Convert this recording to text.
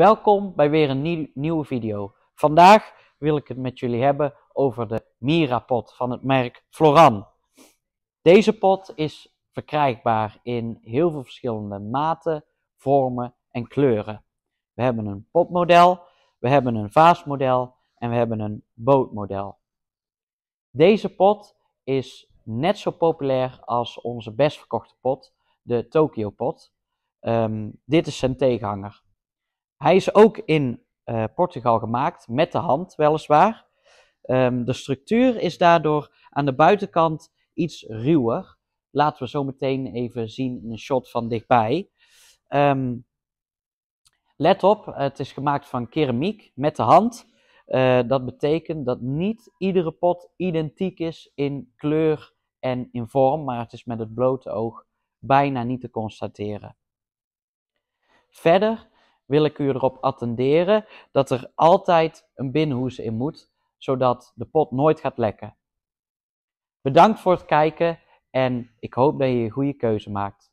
Welkom bij weer een nieuw, nieuwe video. Vandaag wil ik het met jullie hebben over de Mira-pot van het merk Floran. Deze pot is verkrijgbaar in heel veel verschillende maten, vormen en kleuren. We hebben een potmodel, we hebben een vaasmodel en we hebben een bootmodel. Deze pot is net zo populair als onze best verkochte pot, de Tokyo pot. Ehm, dit is zijn tegenhanger. Hij is ook in eh, Portugal gemaakt, met de hand weliswaar. Ehm, de structuur is daardoor aan de buitenkant iets ruwer. Laten we zo meteen even zien in een shot van dichtbij. Ehm, let op, het is gemaakt van keramiek met de hand. Eh, dat betekent dat niet iedere pot identiek is in kleur en in vorm, maar het is met het blote oog bijna niet te constateren. Verder wil ik u erop attenderen dat er altijd een binnenhoes in moet, zodat de pot nooit gaat lekken. Bedankt voor het kijken en ik hoop dat je een goede keuze maakt.